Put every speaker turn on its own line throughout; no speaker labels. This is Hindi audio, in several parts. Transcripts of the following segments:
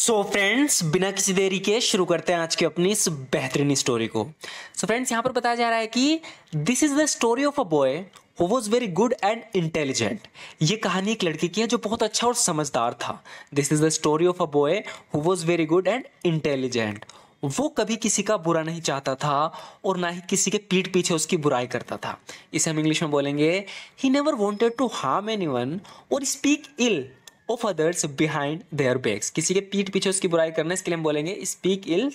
सो so फ्रेंड्स बिना किसी देरी के शुरू करते हैं आज की अपनी इस बेहतरीन स्टोरी को सो so फ्रेंड्स यहाँ पर बताया जा रहा है कि this is the story of a boy who was very good and intelligent ये कहानी एक लड़की की है जो बहुत अच्छा और समझदार था this is the story of a boy who was very good and intelligent वो कभी किसी का बुरा नहीं चाहता था और ना ही किसी के पीठ पीछे उसकी बुराई करता था इसे हम इंग्लिश में बोलेंगे he never wanted to harm anyone और speak ill of others behind their backs किसी के पीठ पीछे उसकी बुराई करना इसके लिए हम बोलेंगे speak ill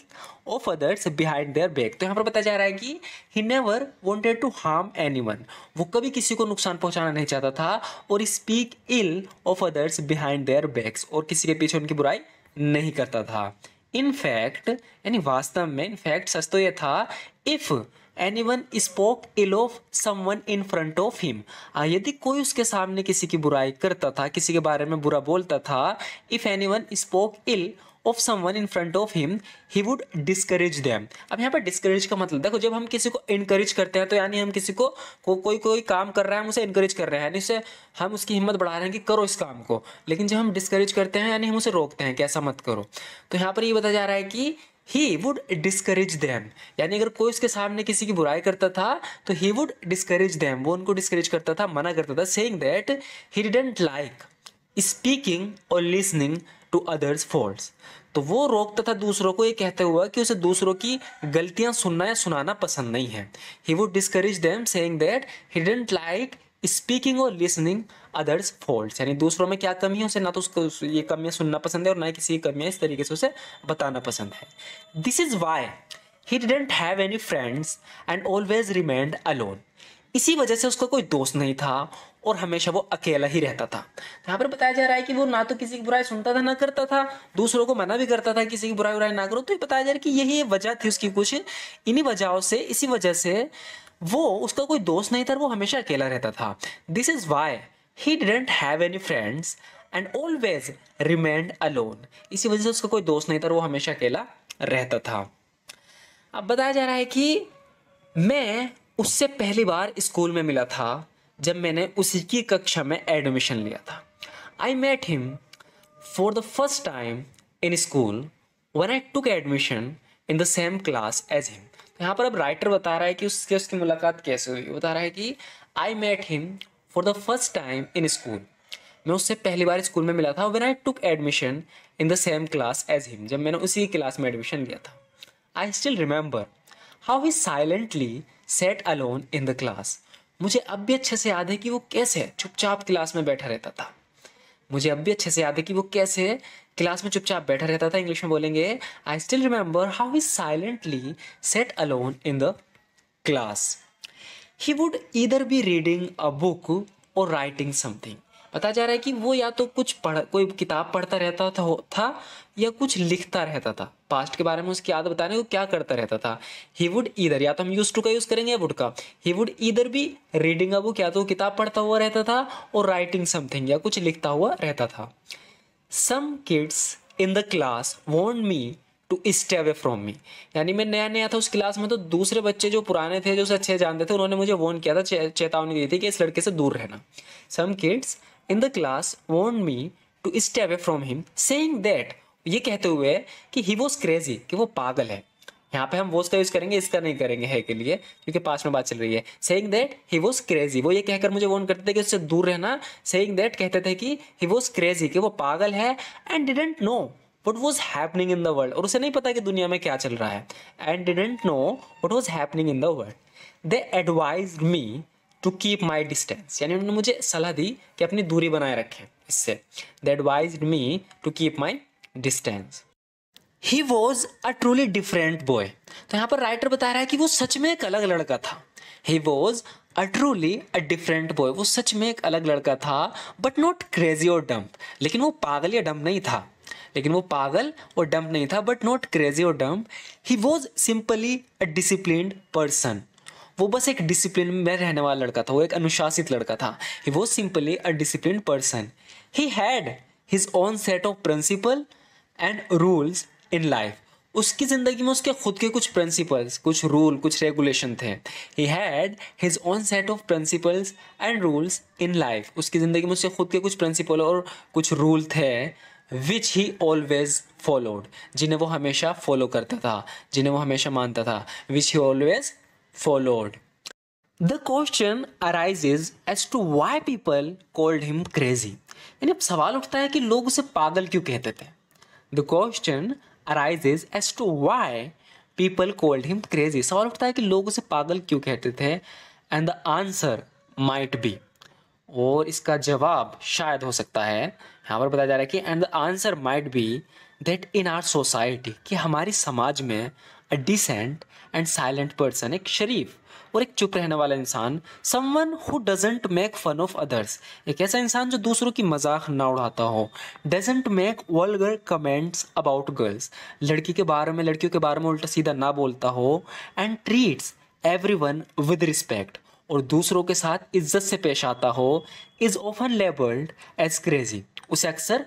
of others behind their back तो यहाँ पर बताया जा रहा है कि he never wanted to harm any वो कभी किसी को नुकसान पहुंचाना नहीं चाहता था और speak ill of others behind their backs और किसी के पीछे उनकी बुराई नहीं करता था इनफैक्ट यानी वास्तव में इनफैक्ट सच तो यह था if any one spoke ill of in front of him यदि कोई उसके सामने किसी की बुराई करता था किसी के बारे में बुरा बोलता था if any one spoke ill of someone in front of him he would discourage them अब यहाँ पर डिस्करेज का मतलब देखो जब हम किसी को इनकरेज करते हैं तो यानी हम किसी को को कोई कोई काम कर रहा है हम उसे इनकरेज कर रहे हैं यानी उसे हम उसकी हिम्मत बढ़ा रहे हैं कि करो इस काम को लेकिन जब हम डिस्करेज करते हैं यानी हम उसे रोकते हैं कि ऐसा मत करो तो यहाँ पर ये बताया जा रहा है कि ही वुड डिस्करेज दैम यानी अगर कोई उसके सामने किसी की बुराई करता था तो ही वुड डिस्करेज दैम वो उनको डिस्करेज करता था मना करता था saying that he didn't like speaking और लिसनिंग टू अदर्स फॉल्ट तो वो रोकता था दूसरों को ये कहते हुआ कि उसे दूसरों की गलतियां सुनना या सुनाना पसंद नहीं है he would discourage them saying that he didn't like speaking और लिसनिंग अदर्स फॉल्ट यानी दूसरों में क्या कमी है उसे ना तो उसको ये कमियाँ सुनना पसंद है और ना किसी की कमियाँ इस तरीके से उसे बताना पसंद है this is why he didn't have any friends and always remained alone इसी वजह से उसका कोई दोस्त नहीं था और हमेशा वो अकेला ही रहता था तो यहाँ पर बताया जा रहा है कि वो ना तो किसी की बुराई सुनता था ना करता था दूसरों को मना भी करता था किसी की बुराई बुराई ना करो तो ये बताया जा रहा है कि यही वजह थी उसकी कुछ इन्हीं वजहों से इसी वजह से वो उसका कोई दोस्त नहीं था वो हमेशा अकेला रहता था this is why he didn't have any friends and always remained alone इसी वजह से उसका कोई दोस्त नहीं था वो हमेशा अकेला रहता था अब बताया जा रहा है कि मैं उससे पहली बार स्कूल में मिला था जब मैंने उसी की कक्षा में एडमिशन लिया था I met him for the first time in school when I took admission in the same class as him तो यहाँ पर अब राइटर बता रहा है कि उसके उसकी मुलाकात कैसे हुई बता रहा है कि I met him for the first time in school मैं उससे पहली बार स्कूल में मिला था when I took admission in the same class as him जब मैंने उसी क्लास में एडमिशन लिया था I still remember how he silently sat alone in the class मुझे अब भी अच्छे से याद है कि वो कैसे चुपचाप क्लास में बैठा रहता था मुझे अब भी अच्छे से याद है कि वो कैसे क्लास में चुपचाप बैठा रहता था इंग्लिश में बोलेंगे I still remember how he silently sat alone in the class he would either be reading a book और राइटिंग समथिंग बताया जा रहा है कि वो या तो कुछ पढ़ कोई किताब पढ़ता रहता था, था या कुछ लिखता रहता था पास्ट के बारे में उसकी याद बताने को क्या करता रहता था ही वुड इधर या तो हम यूज टू का यूज़ करेंगे वुड का ही वुड इधर भी रीडिंग अब क्या तो किताब पढ़ता हुआ रहता था और राइटिंग समथिंग या कुछ लिखता हुआ रहता था some kids in the class want me to stay away from me यानी मैं नया नया था उस क्लास में तो दूसरे बच्चे जो पुराने थे जो उसे अच्छे जानते थे उन्होंने मुझे वॉन किया था चेतावनी दी थी कि इस लड़के से दूर रहना some kids in the class want me to stay away from him saying that ये कहते हुए कि ही वॉज क्रेजी कि वो पागल है यहाँ पे हम वोज का यूज करेंगे इसका नहीं करेंगे है के लिए क्योंकि पास में बात चल रही है saying that he was crazy वो ये कहकर मुझे वोन करते थे कि उससे दूर रहना सेइंग दैट कहते थे कि ही वॉज क्रेजी कि वो पागल है and didn't know what was happening in the world और उसे नहीं पता कि दुनिया में क्या चल रहा है and didn't know what was happening in the world they advise me to keep my distance यानी उन्होंने मुझे सलाह दी कि अपनी दूरी बनाए रखें इससे that advise me to keep my distance he was a truly different boy तो यहाँ पर राइटर बता रहा है कि वो सच में एक अलग लड़का था he was a truly a different boy वो सच में एक अलग लड़का था बट नॉट क्रेजी और डम्प लेकिन वो पागल या डम्प नहीं था लेकिन वो पागल और डम्प नहीं था बट नॉट क्रेजी और dumb he was simply a discipline person वो बस एक डिसिप्लिन में रहने वाला लड़का था वो एक अनुशासित लड़का था he was simply a discipline person he had his own set of principle and rules in life उसकी ज़िंदगी में उसके खुद के कुछ प्रिंसिपल्स कुछ रूल कुछ रेगुलेशन थे he had his own set of principles and rules in life उसकी ज़िंदगी में उसके खुद के कुछ प्रिंसिपल और कुछ रूल थे विच ही ऑलवेज फॉलोड जिन्हें वो हमेशा फॉलो करता था जिन्हें वो हमेशा मानता था which he always followed. The question arises as to why people called him crazy यानी अब सवाल उठता है कि लोग उसे पागल क्यों कहते थे the question arises as to why people called him crazy सवाल उठता है कि लोग उसे पागल क्यों कहते थे and the answer might be और इसका जवाब शायद हो सकता है यहाँ पर बताया जा रहा है कि and the answer might be that in our society कि हमारी समाज में a decent and silent person एक शरीफ और एक चुप रहने वाला इंसान someone who doesn't make fun of others एक ऐसा इंसान जो दूसरों की मजाक ना उड़ाता हो doesn't make vulgar comments about girls लड़की के बारे में लड़कियों के बारे में उल्टा सीधा ना बोलता हो and treats every one with respect और दूसरों के साथ इज्जत से पेश आता हो is often labelled as crazy उसे अक्सर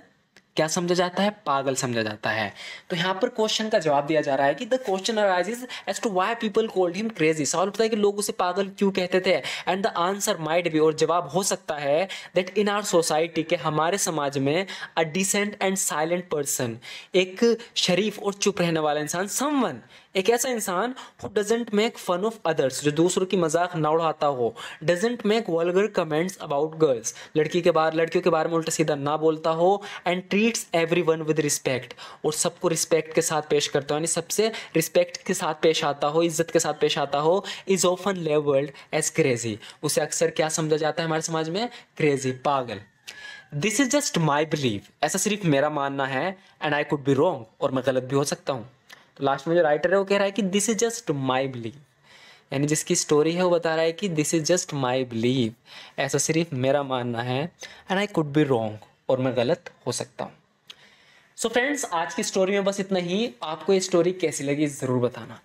क्या समझा जाता है पागल समझा जाता है तो यहाँ पर क्वेश्चन का जवाब दिया जा रहा है कि the question arises as to why people called him crazy सवाल होता है कि लोग उसे पागल क्यों कहते थे एंड द आंसर माइड भी और जवाब हो सकता है दैट इन आर सोसाइटी के हमारे समाज में a decent and silent person एक शरीफ और चुप रहने वाला इंसान समवन एक ऐसा इंसान who doesn't make fun of others जो दूसरों की मजाक ना उड़ाता हो doesn't make vulgar comments about girls लड़की के बारे लड़कियों के बारे में उल्टा सीधा ना बोलता हो and treats every one with respect और सबको रिस्पेक्ट के साथ पेश करता हो यानी सबसे रिस्पेक्ट के साथ पेश आता हो इज्जत के साथ पेश आता हो is often labelled as crazy उसे अक्सर क्या समझा जाता है हमारे समाज में क्रेजी पागल this is just my believe ऐसा सिर्फ मेरा मानना है and I could be wrong और मैं गलत भी हो सकता हूँ तो लास्ट में जो राइटर है वो कह रहा है कि this is just my believe यानी जिसकी स्टोरी है वो बता रहा है कि this is just my believe ऐसा सिर्फ मेरा मानना है and I could be wrong और मैं गलत हो सकता हूँ सो फ्रेंड्स आज की स्टोरी में बस इतना ही आपको ये स्टोरी कैसी लगी ज़रूर बताना